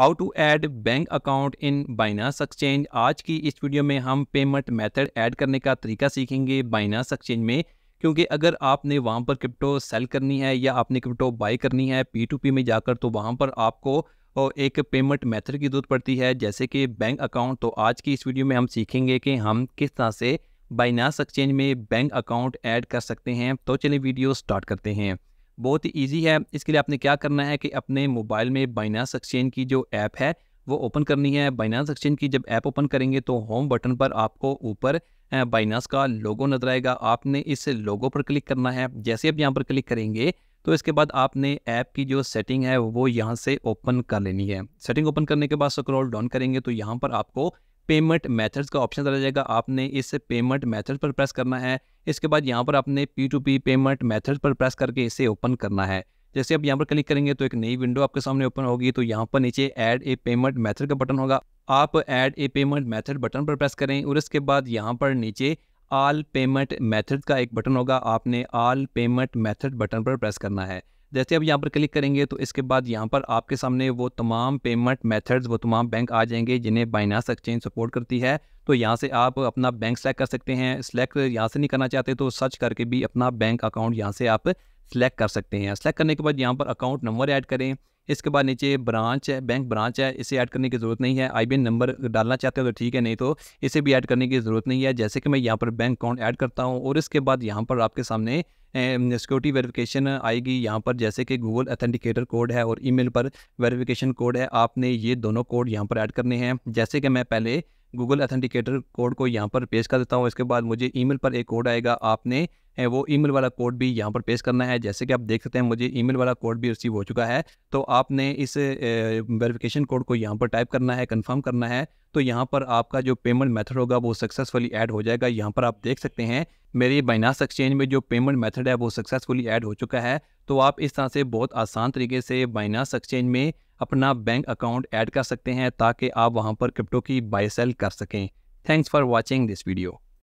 how to add bank account in Binance exchange आज की इस वीडियो में हम पेमेंट मेथड ऐड करने का तरीका सीखेंगे बाइनास एक्सचेंज में क्योंकि अगर आपने वहाँ पर क्रिप्टो सेल करनी है या आपने क्रिप्टो बाई करनी है पी टू पी में जाकर तो वहाँ पर आपको एक पेमेंट मेथड की जरूरत पड़ती है जैसे कि बैंक अकाउंट तो आज की इस वीडियो में हम सीखेंगे कि हम किस तरह से बाइनास एक्सचेंज में बैंक अकाउंट ऐड कर सकते हैं तो चलिए वीडियो स्टार्ट करते हैं बहुत ही ईजी है इसके लिए आपने क्या करना है कि अपने मोबाइल में बाइनास एक्सचेंज की जो ऐप है वो ओपन करनी है बाइनास एक्सचेंज की जब ऐप ओपन करेंगे तो होम बटन पर आपको ऊपर बाइनास का लोगो नजर आएगा आपने इस लोगो पर क्लिक करना है जैसे आप यहाँ पर क्लिक करेंगे तो इसके बाद आपने ऐप की जो सेटिंग है वो यहाँ से ओपन कर लेनी है सेटिंग ओपन करने के बाद स्क्रॉल डाउन करेंगे तो यहाँ पर आपको पेमेंट मेथड्स का ऑप्शन चला जाएगा आपने इस पेमेंट मेथड पर प्रेस करना है इसके बाद यहाँ पर आपने P to P payment method पर प्रेस करके इसे ओपन करना है जैसे आप यहाँ पर क्लिक करेंगे तो एक नई विंडो आपके सामने ओपन होगी तो यहाँ पर नीचे ऐड ए पेमेंट मेथड का बटन होगा आप add a payment method button पर प्रेस करें और इसके बाद यहाँ पर नीचे आल पेमेंट मेथड का एक बटन होगा आपने आल पेमेंट मेथड बटन पर प्रेस करना है जैसे आप यहाँ पर क्लिक करेंगे तो इसके बाद यहाँ पर आपके सामने वो तमाम पेमेंट मेथड्स वो तमाम बैंक आ जाएंगे जिन्हें बाइनास एक्सचेंज सपोर्ट करती है तो यहाँ से आप अपना बैंक सेलेक्ट कर सकते हैं सिलेक्ट यहाँ से नहीं करना चाहते तो सर्च करके भी अपना बैंक अकाउंट यहाँ से आप सेलेक्ट कर सकते हैं सेलेक्ट करने के बाद यहाँ पर अकाउंट नंबर ऐड करें इसके बाद नीचे ब्रांच है बैंक ब्रांच है इसे ऐड करने की ज़रूरत नहीं है आई नंबर डालना चाहते हो तो ठीक है नहीं तो इसे भी ऐड करने की ज़रूरत नहीं है जैसे कि मैं यहाँ पर बैंक अकाउंट ऐड करता हूँ और इसके बाद यहाँ पर आपके सामने सिक्योरिटी वेरिफिकेशन आएगी यहाँ पर जैसे कि गूगल अथेंटिकेटर कोड है और ईमेल पर वेरिफिकेशन कोड है आपने ये दोनों कोड यहाँ पर ऐड करने हैं जैसे कि मैं पहले गूगल अथेंटिकेटर कोड को यहाँ पर पेश कर देता हूँ इसके बाद मुझे ईमेल पर एक कोड आएगा आपने वो ईमेल वाला कोड भी यहाँ पर पेश करना है जैसे कि आप देख सकते हैं मुझे ईमेल वाला कोड भी रिसीव हो चुका है तो आपने इस वेरिफिकेशन कोड को यहाँ पर टाइप करना है कन्फर्म करना है तो यहाँ पर आपका जो पेमेंट मेथड होगा वो सक्सेसफुली ऐड हो जाएगा यहाँ पर आप देख सकते हैं मेरे बाइनास एक्सचेंज में जो पेमेंट मेथड है वो सक्सेसफुली ऐड हो चुका है तो आप इस तरह से बहुत आसान तरीके से बाइनास एक्सचेंज में अपना बैंक अकाउंट ऐड कर सकते हैं ताकि आप वहां पर क्रिप्टो की बाई सेल कर सकें thanks for watching this video